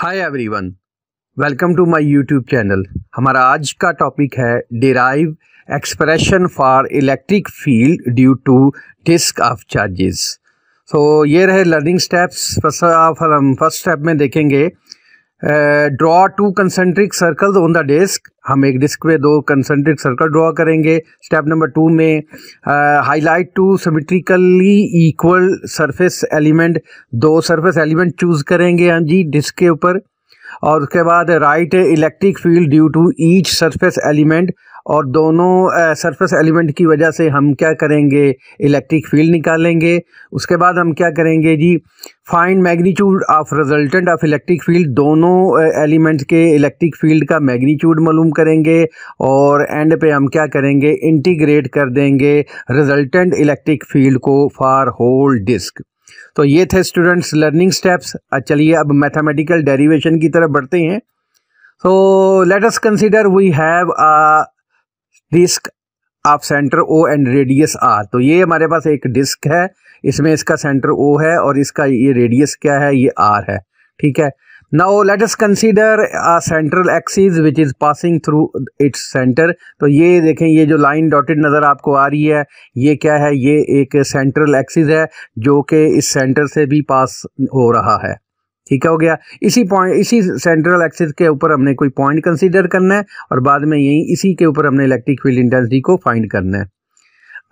hi everyone welcome to my YouTube channel हमारा आज का टॉपिक है derive expression for electric field due to disc of charges so ये रहे learning steps first हम first step में देखेंगे draw two concentric circles on the disc हम एक डिस्क पे दो कंसेंट्रिक सर्कल ड्रॉ करेंगे स्टेप नंबर टू में highlight two symmetrically equal surface element दो सरफेस एलिमेंट चूज करेंगे हम जी डिस्क के ऊपर और उसके बाद right electric field due to each surface element और दोनों सरफेस एलिमेंट की वजह से हम क्या करेंगे इलेक्ट्रिक फील्ड निकालेंगे उसके बाद हम क्या करेंगे जी find magnitude of resultant of electric field दोनों एलिमेंट के इलेक्ट्रिक फील्ड का मैग्नीट्यूड मालूम करेंगे और एंड पे हम क्या करेंगे इंटीग्रेट कर देंगे रिजल्टेंट इलेक्ट्रिक फील्ड को फॉर होल डिस्क तो ये थे स्टूडेंट्स लर्निंग स्टेप्स चलिए अब मैथमेटिकल डेरिवेशन की तरफ बढ़ते हैं तो let us consider we have a disc of centre O and radius R तो ये हमारे पास एक डिस्क है इसमें इसका सेंटर ओ है और इसका ये रेडियस क्या है ये आर है ठीक है now let us consider central central axis which is passing through its तो ये देखें ये जो लाइन डॉटेड नज़र आपको आ रही है ये क्या है ये एक सेंट्रल एक्सिस है जो कि इस सेंटर से भी पास हो रहा है ठीक हो गया इसी पॉइंट इसी सेंट्रल एक्सिस के ऊपर हमने कोई पॉइंट कंसीडर करना है और बाद में यही इसी के ऊपर हमने इलेक्ट्रिक फील्ड इंटेंसिटी को फाइंड करना है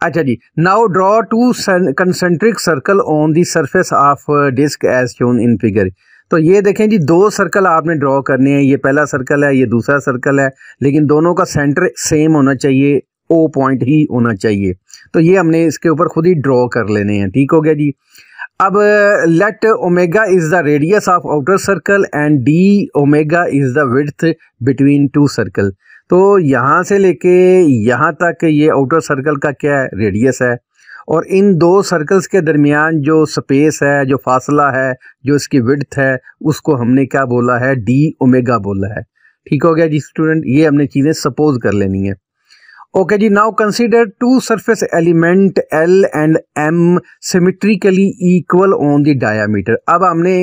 अच्छा जी now draw two concentric circle on the surface of disc as shown in figure तो ये देखें जी दो सर्कल आपने ड्रॉ करने हैं ये पहला सर्कल है ये दूसरा सर्कल है लेकिन दोनों का सेंटर सेम होना चाहिए ओ पॉइंट ही होना चाहिए तो ये हमने इसके ऊपर खुद ही ड्रॉ कर लेने हैं ठीक हो गया जी अब let omega is the radius of outer circle and D omega is the width between two circle तो यहाँ से लेके यहाँ तक ये आउटर सर्कल का क्या है रेडियस है और इन दो सर्कल्स के दरमियान जो स्पेस है जो फासला है जो इसकी विड्थ है उसको हमने क्या बोला है डी ओमेगा बोला है ठीक हो गया जी स्टूडेंट ये हमने चीज़ें सपोज कर लेनी है ओके जी now consider two surface element L and M symmetrically equal on the diameter अब हमने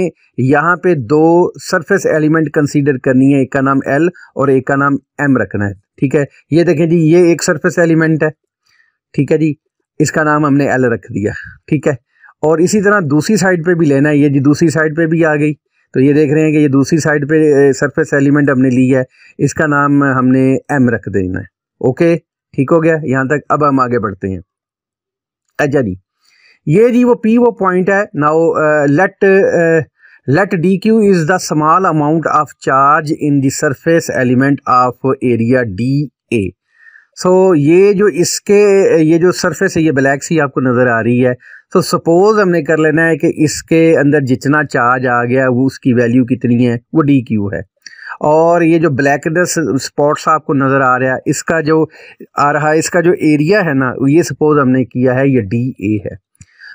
यहाँ पे दो सरफेस एलिमेंट कंसीडर करनी है एक का नाम एल और एक का नाम एम रखना है ठीक है ये देखें जी ये एक सरफेस एलिमेंट है ठीक है जी इसका नाम हमने एल रख दिया ठीक है और इसी तरह दूसरी साइड पे भी लेना है ये जी दूसरी साइड पे भी आ गई तो ये देख रहे हैं कि ये दूसरी साइड पे सरफेस एलिमेंट हमने ली है इसका नाम हमने एम रख देना है ओके ठीक हो गया यहाँ तक अब हम आगे बढ़ते हैं अच्छा जी ये जी वो पी वो पॉइंट है now let let d q is the small amount of charge in surface element of area d a so so, ये जो इसके ये जो सरफेस है ये ब्लैक सी आपको नज़र आ रही है तो so, सपोज़ हमने कर लेना है कि इसके अंदर जितना चार्ज आ गया वो उसकी वैल्यू कितनी है वो डी क्यू है और ये जो ब्लैकनेस स्पॉट्स आपको नज़र आ रहा है इसका जो आ रहा है इसका जो एरिया है ना ये सपोज़ हमने किया है ये डी ए है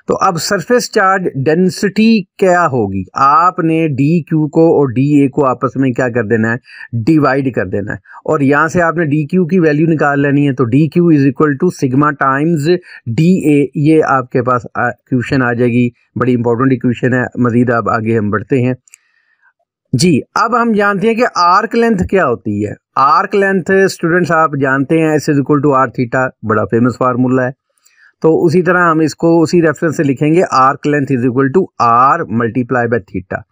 तो अब सरफेस चार्ज डेंसिटी क्या होगी आपने डी क्यू को और डी ए को आपस में क्या कर देना है डिवाइड कर देना है और यहां से आपने डी क्यू की वैल्यू निकाल लेनी है तो d Q is equal to sigma times d a ये आपके पास इक्वेशन आ जाएगी बड़ी इंपॉर्टेंट इक्वेशन है मज़ीद आप आगे हम बढ़ते हैं जी अब हम जानते हैं कि आर्क लेंथ क्या होती है आर्क लेंथ स्टूडेंट्स आप जानते हैं s is equal to r theta बड़ा फेमस फार्मूला है तो उसी तरह हम इसको उसी रेफरेंस से लिखेंगे arc length is equal to r multiply by theta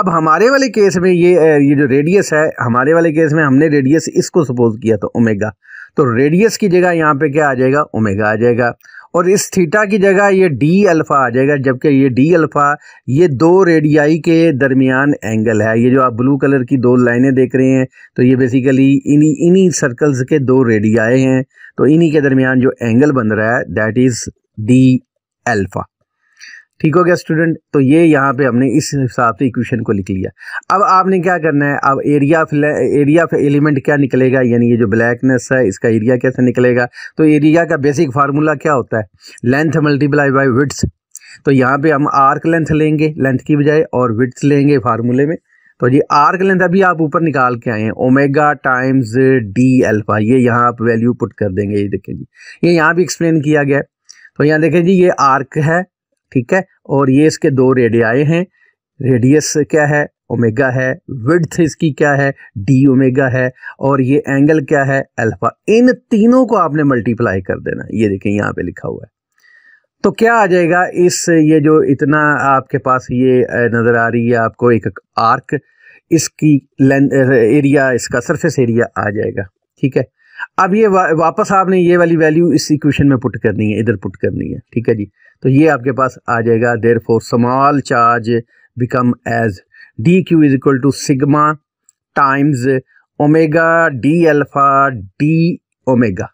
अब हमारे वाले केस में ये ये जो रेडियस है हमारे वाले केस में हमने रेडियस इसको सपोज किया था ओमेगा तो रेडियस की जगह यहाँ पे क्या आ जाएगा ओमेगा आ जाएगा और इस थीटा की जगह ये डी अल्फ़ा आ जाएगा जबकि ये डी अल्फ़ा ये दो रेडियाई के दरमियान एंगल है ये जो आप ब्लू कलर की दो लाइनें देख रहे हैं तो ये बेसिकली इन्हीं इन्हीं सर्कल्स के दो रेडियाए हैं तो इन्हीं के दरमियान जो एंगल बन रहा है दैट इज़ डी अल्फ़ा ठीक हो गया स्टूडेंट तो ये यहाँ पे हमने इस हिसाब से इक्वेशन को लिख लिया अब आपने क्या करना है अब area of area of element क्या निकलेगा यानी ये जो ब्लैकनेस है इसका एरिया कैसे निकलेगा तो एरिया का बेसिक फार्मूला क्या होता है लेंथ मल्टीप्लाई बाई विड्स तो यहाँ पे हम आर्क लेंथ लेंगे लेंथ की बजाय और विड्स लेंगे फार्मूले में तो जी आर्क लेंथ अभी आप ऊपर निकाल के आए हैं ओमेगा टाइम्स डी अल्फा ये यहाँ आप वैल्यू पुट कर देंगे ये देखें जी ये यहाँ भी एक्सप्लेन किया गया है तो यहाँ देखें जी ये आर्क है ठीक है और ये इसके दो रेडियाए हैं रेडियस क्या है ओमेगा है विड्थ इसकी क्या है डी ओमेगा है और ये एंगल क्या है अल्फा इन तीनों को आपने मल्टीप्लाई कर देना ये देखें यहाँ पे लिखा हुआ है तो क्या आ जाएगा इस ये जो इतना आपके पास ये नज़र आ रही है आपको एक आर्क इसकी लेंथ एरिया इसका सरफेस एरिया आ जाएगा ठीक है अब ये वा, वापस आपने ये वाली वैल्यू इस इक्वेशन में पुट करनी है इधर पुट करनी है ठीक है जी तो ये आपके पास आ जाएगा therefore small charge become as d Q is equal to sigma times omega d alpha d omega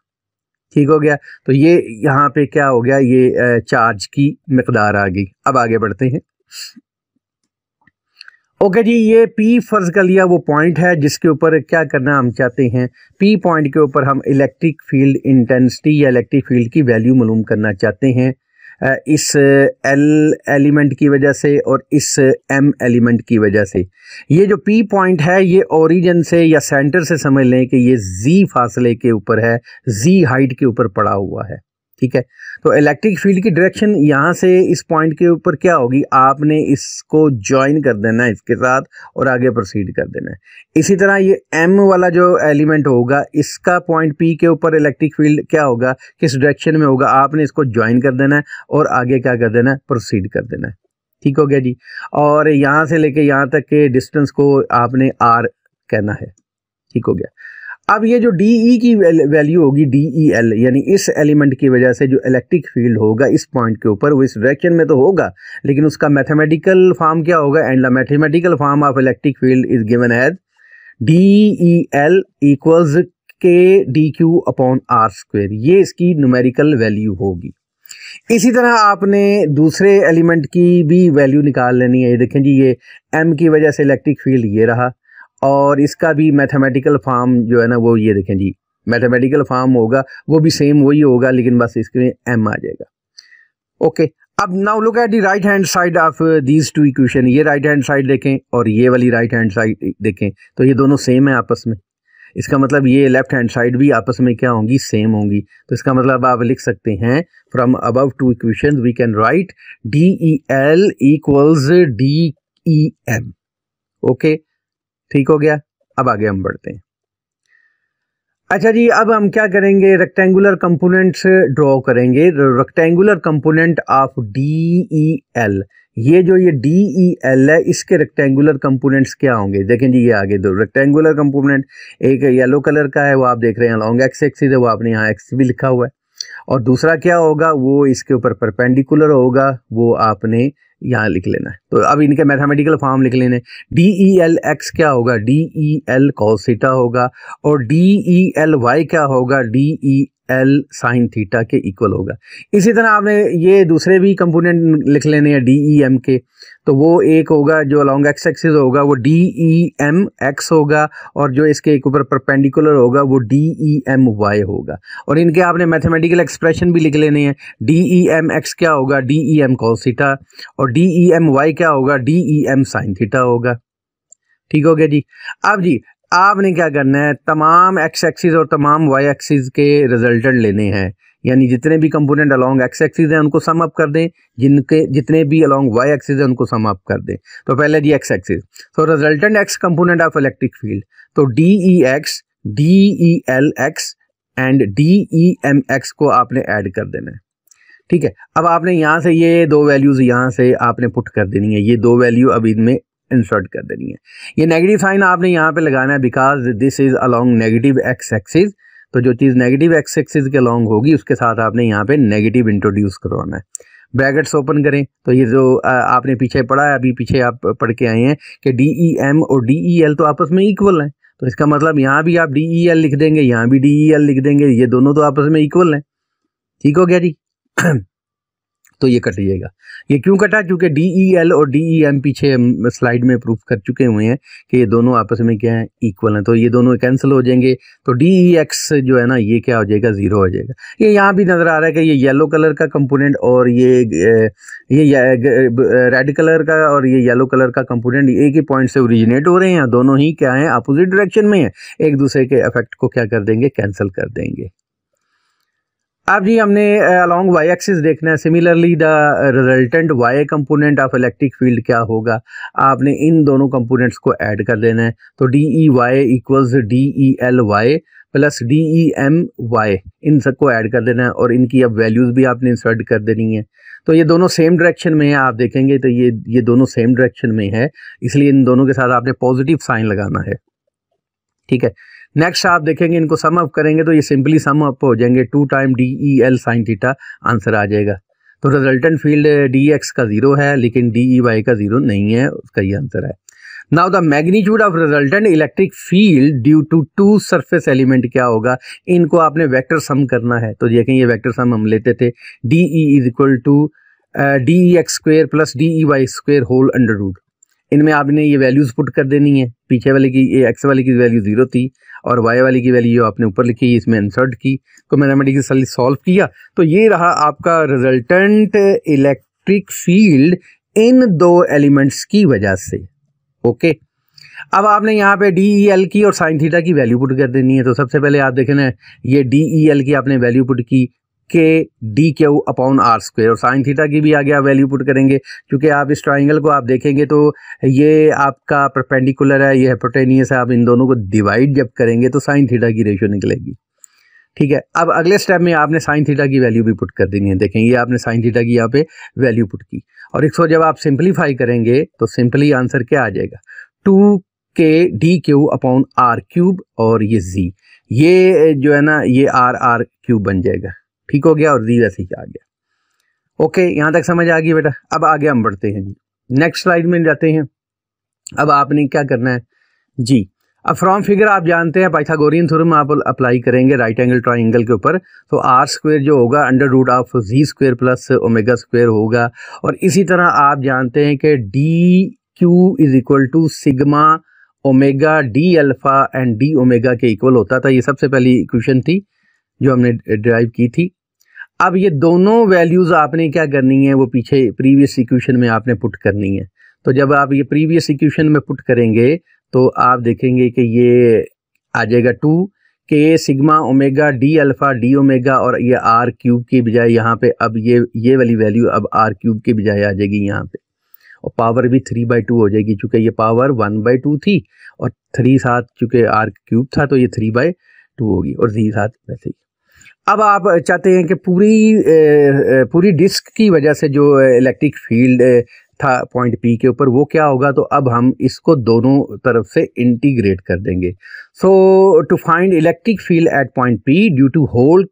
ठीक हो गया तो ये यहाँ पे क्या हो गया ये चार्ज की मकदार आ गई अब आगे बढ़ते हैं ओके जी ये पी फर्ज का लिया वो पॉइंट है जिसके ऊपर क्या करना हम चाहते हैं पी पॉइंट के ऊपर हम इलेक्ट्रिक फील्ड इंटेंसिटी या इलेक्ट्रिक फील्ड की वैल्यू मालूम करना चाहते हैं इस एल uh, एलिमेंट की वजह से और इस एम uh, एलिमेंट की वजह से ये जो पी पॉइंट है ये ओरिजिन से या सेंटर से समझ लें कि ये जी फासले के ऊपर है जी हाइट के ऊपर पड़ा हुआ है ठीक है तो इलेक्ट्रिक फील्ड की डायरेक्शन यहाँ से इस पॉइंट के ऊपर क्या होगी आपने इसको ज्वाइन कर देना है इसके साथ और आगे प्रोसीड कर देना है इसी तरह ये एम वाला जो एलिमेंट होगा इसका पॉइंट पी के ऊपर इलेक्ट्रिक फील्ड क्या होगा किस डायरेक्शन में होगा आपने इसको ज्वाइन कर देना है और आगे क्या कर देना है प्रोसीड कर देना है ठीक हो गया जी और यहाँ से लेके यहाँ तक के डिस्टेंस को आपने आर कहना है ठीक हो गया अब ये जो डी ई e की वैल्यू होगी डी ई एल यानी इस एलिमेंट की वजह से जो इलेक्ट्रिक फील्ड होगा इस पॉइंट के ऊपर वो इस डायरेक्शन में तो होगा लेकिन उसका मैथमेटिकल फॉर्म क्या होगा and the mathematical form of electric field is given as d E L equals k D Q upon are square ये इसकी न्यूमेरिकल वैल्यू होगी इसी तरह आपने दूसरे एलिमेंट की भी वैल्यू निकाल लेनी है ये देखें जी ये एम की वजह से इलेक्ट्रिक फील्ड ये रहा और इसका भी मैथमेटिकल फार्म जो है ना वो ये देखें जी मैथमेटिकल फार्म होगा वो भी सेम वही होगा लेकिन बस इसके एम आ जाएगा ओके अब now look at the right hand side of these two equation ये राइट हैंड साइड देखें और ये वाली राइट हैंड साइड देखें तो ये दोनों सेम है आपस में इसका मतलब ये लेफ्ट हैंड साइड भी आपस में क्या होंगी सेम होंगी तो इसका मतलब आप लिख सकते हैं from above two equation we can write d E L equals D E M okay ठीक हो गया अब आगे हम बढ़ते हैं अच्छा जी अब हम क्या करेंगे रेक्टेंगुलर कंपोनेंट्स ड्रॉ करेंगे rectangular component of d E L ये जो ये डी ई एल है इसके रेक्टेंगुलर कंपोनेंट्स क्या होंगे देखें जी ये आगे दो रेक्टेंगुलर कंपोनेंट एक येलो कलर का है वो आप देख रहे हैं लॉन्ग एक्स एक्सिस है वो आपने यहाँ एक्स भी लिखा हुआ है और दूसरा क्या होगा वो इसके ऊपर परपेंडिकुलर होगा वो आपने यहाँ लिख लेना है तो अब इनके मैथमेटिकल फॉर्म लिख लेने डी ई एल एक्स क्या होगा डी ई एल कॉसिटा होगा और डी ई एल वाई क्या होगा D E e L sine theta के इक्वल होगा इसी तरह आपने ये दूसरे भी कंपोनेंट लिख लेने हैं डी ई एम के तो वो एक होगा जो अलॉन्ग एक्स एक्सिस होगा वो डी ई एम एक्स होगा और जो इसके एक ऊपर परपेंडिकुलर होगा वो डी ई एम वाई होगा और इनके आपने मैथमेटिकल एक्सप्रेशन भी लिख लेने हैं डी ई एम एक्स क्या होगा डी ई एम कॉलसीटा और डी ई एम वाई क्या होगा D E M sine theta होगा ठीक हो गया जी अब जी आपने क्या करना है तमाम एक्स एक्सिस और तमाम वाई एक्सिस के रिजल्टेंट लेने हैं यानी जितने भी कंपोनेंट अलोंग एक्स एक्सिस हैं उनको सम अप कर दें जिनके जितने भी अलोंग वाई एक्सिस हैं उनको सम अप कर दें तो पहले जी एक्स एक्सिस तो resultant X component of electric field तो D E X D E L X and D E M X को आपने ऐड कर देना है ठीक है अब आपने यहाँ से ये दो वैल्यूज़ यहाँ से आपने पुट कर देनी है ये दो वैल्यू अब इनमें इंसर्ट कर देनी है ये नेगेटिव साइन आपने यहाँ पे लगाना है because this is along negative X axis तो जो चीज़ नेगेटिव एक्स एक्सिस के अलोंग होगी उसके साथ आपने यहाँ पे नेगेटिव इंट्रोड्यूस करवाना है ब्रैकेट्स ओपन करें तो ये जो आपने पीछे पढ़ा है अभी पीछे आप पढ़ के आए हैं कि डी ई एम और डी ई एल तो आपस में इक्वल हैं तो इसका मतलब यहाँ भी आप डी ई एल लिख देंगे यहाँ भी डी ई एल लिख देंगे ये दोनों तो आपस में इक्वल हैं ठीक हो गया जी तो ये कटिएगा ये क्यों कटा क्योंकि डी ई एल और डी ई एम पीछे स्लाइड में प्रूफ कर चुके हुए हैं कि ये दोनों आपस में क्या है इक्वल हैं तो ये दोनों कैंसिल हो जाएंगे तो डी ई एक्स जो है ना ये क्या हो जाएगा ज़ीरो हो जाएगा ये यहाँ भी नज़र आ रहा है कि ये येलो कलर का कंपोनेंट और ये ये रेड कलर का और ये येलो कलर का कंपोनेंट एक ही पॉइंट से ओरिजिनेट हो रहे हैं दोनों ही क्या हैं अपोजिट डायरेक्शन में हैं एक दूसरे के अफेक्ट को क्या कर देंगे कैंसिल कर देंगे अब जी हमने अलॉन्ग वाई एक्सिस देखना है similarly the resultant Y component of electric field क्या होगा आपने इन दोनों कंपोनेंट्स को ऐड कर देना है तो D E Y equals D E L Y plus D E M Y इन सबको ऐड कर देना है और इनकी अब वैल्यूज़ भी आपने इंसर्ट कर देनी है तो ये दोनों सेम डायरेक्शन में है आप देखेंगे तो ये ये दोनों सेम डायरेक्शन में है इसलिए इन दोनों के साथ आपने पॉजिटिव साइन लगाना है ठीक है नेक्स्ट आप देखेंगे इनको सम अप करेंगे तो ये सिंपली सम अप हो जाएंगे two time D E L sine theta answer आ जाएगा तो रिजल्टेंट फील्ड डी एक्स का ज़ीरो है लेकिन डी ई वाई का ज़ीरो नहीं है उसका ये आंसर है now the magnitude of resultant electric field due to two surface element क्या होगा इनको आपने वेक्टर सम करना है तो देखें ये वेक्टर सम हम लेते थे D E is equal to D E X square plus D E Y square whole under root इनमें आपने ये वैल्यूज़ पुट कर देनी है पीछे वाले की ये एक्स वाले की वैल्यू ज़ीरो थी और वाई वाली की वैल्यू आपने ऊपर लिखी इसमें इंसर्ट की तो मैथमेटिकली सॉल्व किया तो ये रहा आपका रिजल्टेंट इलेक्ट्रिक फील्ड इन दो एलिमेंट्स की वजह से ओके अब आपने यहाँ पे डी ई एल की और साइन थीटा की वैल्यू पुट कर देनी है तो सबसे पहले आप देखें ये डी ई एल की आपने वैल्यू पुट की के D Q upon are square और साइन थीटा की भी आगे आप वैल्यू पुट करेंगे क्योंकि आप इस ट्राइंगल को आप देखेंगे तो ये आपका परपेंडिकुलर है ये हेपोटेनियस है आप इन दोनों को डिवाइड जब करेंगे तो साइन थीटा की रेशियो निकलेगी ठीक है अब अगले स्टेप में आपने साइन थीटा की वैल्यू भी पुट कर देनी है देखें ये आपने साइन थीटा की यहाँ पे वैल्यू पुट की और इसको जब आप सिंप्लीफाई करेंगे तो सिंपली आंसर क्या आ जाएगा two K D Q upon R cube और ये जी ये जो है ना ये आर आर क्यूब बन जाएगा ठीक हो गया और जी वैसे ही आ गया ओके यहाँ तक समझ आ गई बेटा अब आगे हम बढ़ते हैं जी नेक्स्ट स्लाइड में जाते हैं अब आपने क्या करना है जी अब फ्रॉम फिगर आप जानते हैं पाइथागोरियन थ्योरम आप अप्लाई करेंगे राइट एंगल ट्राइंगल के ऊपर तो आर स्क्वेयर जो होगा under root of G square plus omega square होगा और इसी तरह आप जानते हैं कि D Q is equal to sigma omega D alpha and D omega के इक्वल होता था ये सबसे पहली इक्वेशन थी जो हमने ड्राइव की थी अब ये दोनों वैल्यूज़ आपने क्या करनी है वो पीछे प्रीवियस इक्वेशन में आपने पुट करनी है तो जब आप ये प्रीवियस इक्वेशन में पुट करेंगे तो आप देखेंगे कि ये आ जाएगा two K sigma omega D alpha D omega और ये आर क्यूब की बजाय यहाँ पे अब ये ये वाली वैल्यू अब आर क्यूब की बजाय आ जाएगी यहाँ पे और पावर भी थ्री बाई टू हो जाएगी चूंकि ये पावर वन बाई टू थी और थ्री साथ चूँकि आर क्यूब था तो ये थ्री बाई टू होगी और जी साथ वैसे ही अब आप चाहते हैं कि पूरी पूरी डिस्क की वजह से जो इलेक्ट्रिक फील्ड था पॉइंट पी के ऊपर वो क्या होगा तो अब हम इसको दोनों तरफ से इंटीग्रेट कर देंगे so to find electric field at point P due to whole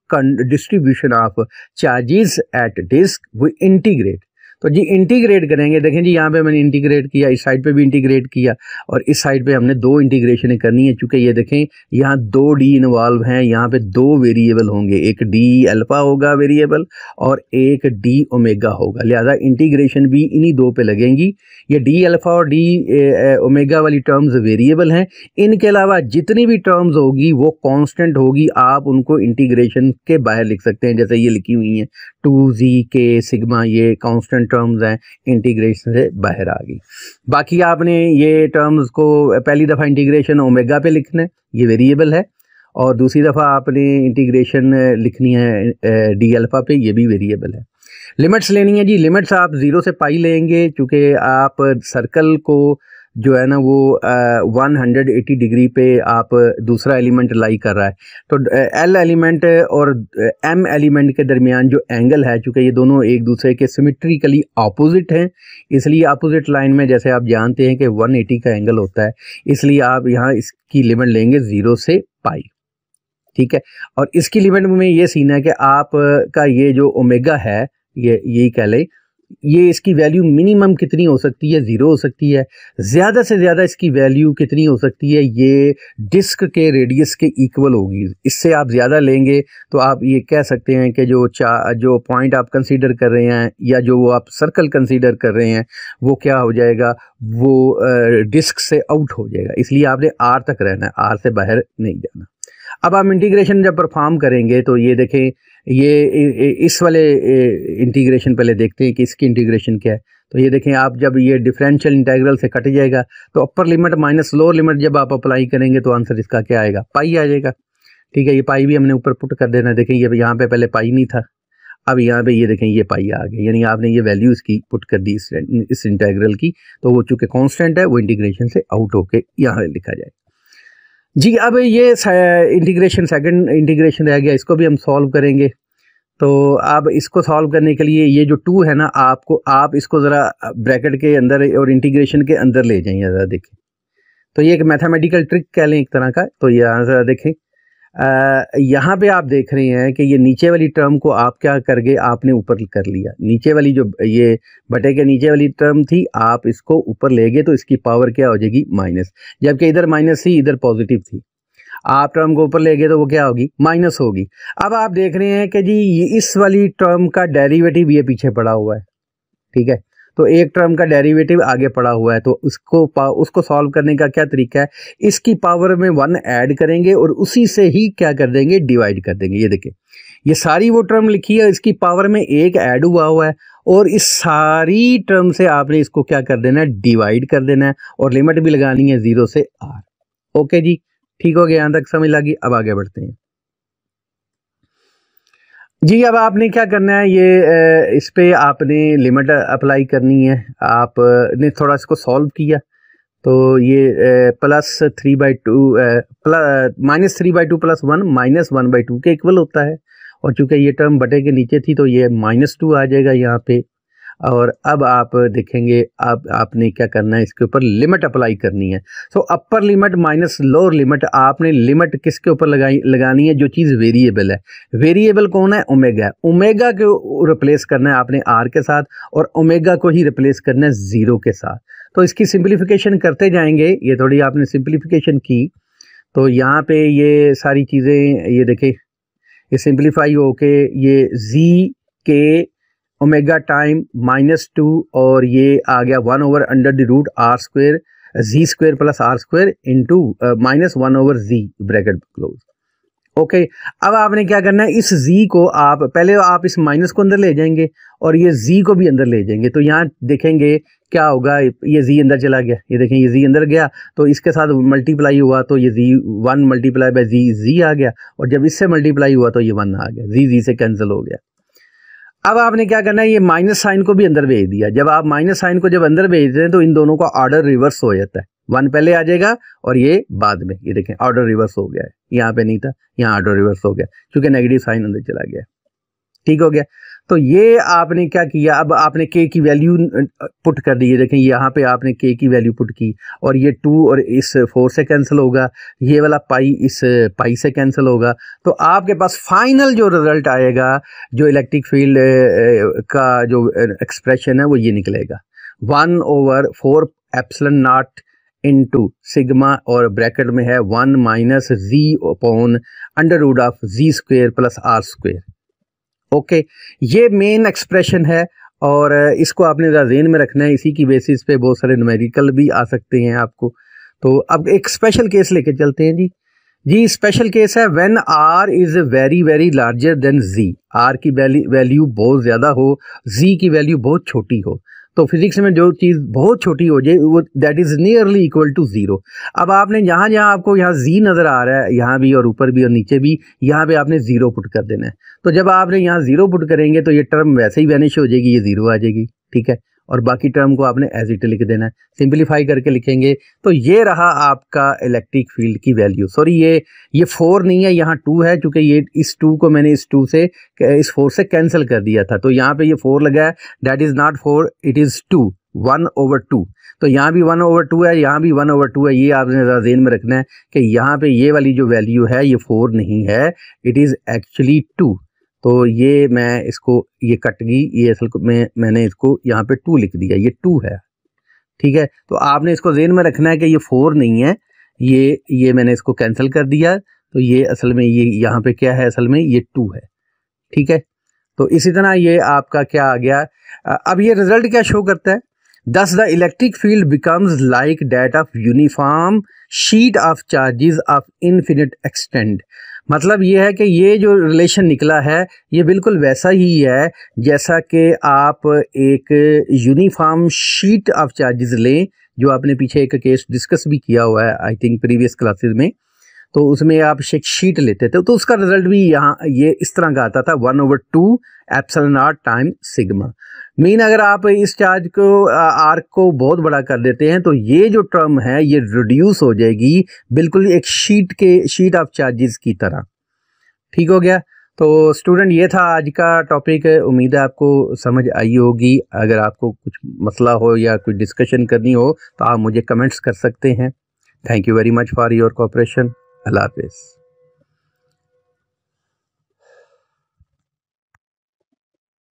distribution of charges at disc we integrate तो जी इंटीग्रेट करेंगे देखें जी यहाँ पे मैंने इंटीग्रेट किया इस साइड पे भी इंटीग्रेट किया और इस साइड पे हमने दो इंटीग्रेशन करनी है चूँकि ये देखें यहाँ दो डी इन्वॉल्व हैं यहाँ पे दो वेरिएबल होंगे एक डी अल्फ़ा होगा वेरिएबल और एक डी ओमेगा होगा लिहाजा इंटीग्रेशन भी इन्हीं दो पे लगेंगी ये डी अल्फ़ा और डी ओमेगा वाली टर्म्स वेरिएबल हैं इनके अलावा जितनी भी टर्म्स होगी वो कॉन्स्टेंट होगी आप उनको इंटीग्रेशन के बाहर लिख सकते हैं जैसे ये लिखी हुई हैं टू जी के सिग्मा ये कॉन्स्टेंट टर्म्स हैं इंटीग्रेशन से बाहर आ गई बाकी आपने ये टर्म्स को पहली दफ़ा इंटीग्रेशन ओमेगा पे लिखना है ये वेरिएबल है और दूसरी दफ़ा आपने इंटीग्रेशन लिखनी है डी अल्फ़ा पे ये भी वेरिएबल है लिमिट्स लेनी है जी लिमिट्स आप ज़ीरो से पाई लेंगे चूँकि आप सर्कल को जो है ना वो वन हंड्रेड एटी डिग्री पे आप दूसरा एलिमेंट लाई कर रहा है तो एल एलिमेंट और एम एलिमेंट के दरमियान जो एंगल है चूँकि ये दोनों एक दूसरे के सिमिट्रिकली अपोजिट हैं इसलिए अपोजिट लाइन में जैसे आप जानते हैं कि वन एटी का एंगल होता है इसलिए आप यहाँ इसकी लिमिट लेंगे ज़ीरो से पाई ठीक है और इसकी लिमिट में ये सीन है कि आपका ये जो ओमेगा है ये यही कह लें ये इसकी वैल्यू मिनिमम कितनी हो सकती है ज़ीरो हो सकती है ज़्यादा से ज़्यादा इसकी वैल्यू कितनी हो सकती है ये डिस्क के रेडियस के इक्वल होगी इससे आप ज़्यादा लेंगे तो आप ये कह सकते हैं कि जो चा जो पॉइंट आप कंसीडर कर रहे हैं या जो वो आप सर्कल कंसीडर कर रहे हैं वो क्या हो जाएगा वो डिस्क से आउट हो जाएगा इसलिए आपने आर तक रहना है आर से बाहर नहीं जाना अब आप इंटीग्रेशन जब परफॉर्म करेंगे तो ये देखें ये इस वाले इंटीग्रेशन पहले देखते हैं कि इसकी इंटीग्रेशन क्या है तो ये देखें आप जब ये डिफरेंशियल इंटीग्रल से कट जाएगा तो upper limit minus lower limit जब आप अप्लाई करेंगे तो आंसर इसका क्या आएगा पाई आ जाएगा ठीक है ये पाई भी हमने ऊपर पुट कर देना है देखें ये यहाँ पे पहले पाई नहीं था अब यहाँ पे ये देखें ये पाई आ गया यानी आपने ये वैल्यू इसकी पुट कर दी इस, इस की तो वो चूँकि कॉन्स्टेंट है वो इंटीग्रेशन से आउट होके यहाँ लिखा जाए जी अब ये इंटीग्रेशन सेकंड इंटीग्रेशन रह गया इसको भी हम सॉल्व करेंगे तो अब इसको सॉल्व करने के लिए ये जो टू है ना आपको आप इसको ज़रा ब्रैकेट के अंदर और इंटीग्रेशन के अंदर ले जाइए ज़रा देखें तो ये एक मैथमेटिकल ट्रिक कह लें एक तरह का तो यहाँ ज़रा देखें यहाँ पे आप देख रहे हैं कि ये नीचे वाली टर्म को आप क्या कर गए आपने ऊपर कर लिया नीचे वाली जो ये बटे के नीचे वाली टर्म थी आप इसको ऊपर ले गए तो इसकी पावर क्या हो जाएगी माइनस जबकि इधर माइनस थी इधर पॉजिटिव थी आप टर्म को ऊपर ले गए तो वो क्या होगी माइनस होगी अब आप देख रहे हैं कि जी इस वाली टर्म का डेरीवेटिव ये पीछे पड़ा हुआ है ठीक है तो एक टर्म का डेरिवेटिव आगे पड़ा हुआ है तो उसको उसको सॉल्व करने का क्या तरीका है इसकी पावर में वन ऐड करेंगे और उसी से ही क्या कर देंगे डिवाइड कर देंगे ये देखिए ये सारी वो टर्म लिखी है इसकी पावर में एक ऐड हुआ हुआ है और इस सारी टर्म से आपने इसको क्या कर देना है डिवाइड कर देना है और लिमिट भी लगानी है जीरो से आर ओके जी ठीक हो गया यहाँ तक समझ लगी अब आगे बढ़ते हैं जी अब आपने क्या करना है ये इस पर आपने लिमिट अप्लाई करनी है आपने थोड़ा इसको सॉल्व किया तो ये plus three by two plus minus three by two plus one minus one by two के इक्वल होता है और चूंकि ये टर्म बटे के नीचे थी तो ये माइनस टू आ जाएगा यहाँ पे और अब आप देखेंगे अब आपने क्या करना है इसके ऊपर लिमिट अप्लाई करनी है so upper limit minus lower limit आपने लिमिट किसके ऊपर लगाई लगानी है जो चीज़ वेरिएबल है वेरिएबल कौन है ओमेगा ओमेगा को रिप्लेस करना है आपने आर के साथ और ओमेगा को ही रिप्लेस करना है ज़ीरो के साथ तो इसकी सिंप्लीफिकेशन करते जाएंगे ये थोड़ी आपने सिंप्लीफिकेशन की तो यहाँ पे ये सारी चीज़ें ये देखें ये सिंप्लीफाई होके ये जी के ओमेगा टाइम माइनस टू और ये आ गया one over under the root R square G square plus R square into minus one over G bracket close okay अब आपने क्या करना है इस जी को आप पहले आप इस माइनस को अंदर ले जाएंगे और ये जी को भी अंदर ले जाएंगे तो यहाँ देखेंगे क्या होगा ये जी अंदर चला गया ये देखें ये जी अंदर गया तो इसके साथ मल्टीप्लाई हुआ तो ये G one multiply by G G आ गया और जब इससे मल्टीप्लाई हुआ तो ये वन आ गया जी जी से कैंसिल हो गया अब आपने क्या करना है ये माइनस साइन को भी अंदर भेज दिया जब आप माइनस साइन को जब अंदर भेजते हैं तो इन दोनों का ऑर्डर रिवर्स हो जाता है वन पहले आ जाएगा और ये बाद में ये देखें ऑर्डर रिवर्स हो गया है यहाँ पे नहीं था यहाँ ऑर्डर रिवर्स हो गया क्योंकि नेगेटिव साइन अंदर चला गया ठीक हो गया तो ये आपने क्या किया अब आपने के की वैल्यू पुट कर दी है देखें यहाँ पे आपने के की वैल्यू पुट की और ये टू और इस फोर से कैंसिल होगा ये वाला पाई इस पाई से कैंसिल होगा तो आपके पास फाइनल जो रिज़ल्ट आएगा जो इलेक्ट्रिक फील्ड का जो एक्सप्रेशन है वो ये निकलेगा one over four epsilon naught into sigma और ब्रैकेट में है one minus G upon under root of G square plus R square okay ये मेन एक्सप्रेशन है और इसको आपने ज़रा जेन में रखना है इसी की बेसिस पे बहुत सारे नमेरिकल भी आ सकते हैं आपको तो अब एक स्पेशल केस लेके चलते हैं जी जी स्पेशल केस है when R is very very larger than G R की वैल्यू बहुत ज़्यादा हो जी की वैल्यू बहुत छोटी हो तो फिज़िक्स में जो चीज़ बहुत छोटी हो जाए वो that is nearly equal to zero अब आपने यहाँ जहाँ आपको यहाँ जी नज़र आ रहा है यहाँ भी और ऊपर भी और नीचे भी यहाँ पे आपने ज़ीरो पुट कर देना है तो जब आपने यहाँ ज़ीरो पुट करेंगे तो ये टर्म वैसे ही वैनिश हो जाएगी ये ज़ीरो आ जाएगी ठीक है और बाकी टर्म को आपने एज इट लिख देना है सिंपलीफाई करके लिखेंगे तो ये रहा आपका इलेक्ट्रिक फील्ड की वैल्यू सॉरी ये ये फोर नहीं है यहाँ टू है क्योंकि ये इस टू को मैंने इस टू से इस फोर से कैंसिल कर दिया था तो यहाँ पे ये फोर लगा है that is not four it is two one over two तो यहाँ भी वन ओवर टू है यहाँ भी वन ओवर टू है ये आपने ज़रा जेन में रखना है कि यहाँ पे ये वाली जो वैल्यू है ये फोर नहीं है इट इज़ एक्चुअली टू तो ये मैं इसको ये कट गई ये असल में मैंने इसको यहाँ पे टू लिख दिया ये टू है ठीक है तो आपने इसको जेन में रखना है कि ये फोर नहीं है ये ये मैंने इसको कैंसिल कर दिया तो ये असल में ये यहाँ पे क्या है असल में ये टू है ठीक है तो इसी तरह ये आपका क्या आ गया अब ये रिजल्ट क्या शो करता है thus the electric field becomes like that of uniform sheet of charges of infinite extend मतलब ये है कि ये जो रिलेशन निकला है ये बिल्कुल वैसा ही है जैसा कि आप एक यूनिफॉर्म शीट ऑफ चार्जेस लें जो आपने पीछे एक केस डिस्कस भी किया हुआ है आई थिंक प्रीवियस क्लासेस में तो उसमें आप एक शीट लेते थे तो उसका रिजल्ट भी यहाँ ये इस तरह का आता था one over two epsilon R time sigma mean अगर आप इस चार्ज को आर्क को बहुत बड़ा कर देते हैं तो ये जो टर्म है ये रिड्यूस हो जाएगी बिल्कुल एक शीट के शीट ऑफ चार्जेस की तरह ठीक हो गया तो स्टूडेंट ये था आज का टॉपिक उम्मीद है आपको समझ आई होगी अगर आपको कुछ मसला हो या कुछ डिस्कशन करनी हो तो आप मुझे कमेंट्स कर सकते हैं thank you very much for your cooperation अल्लाह हाफिज़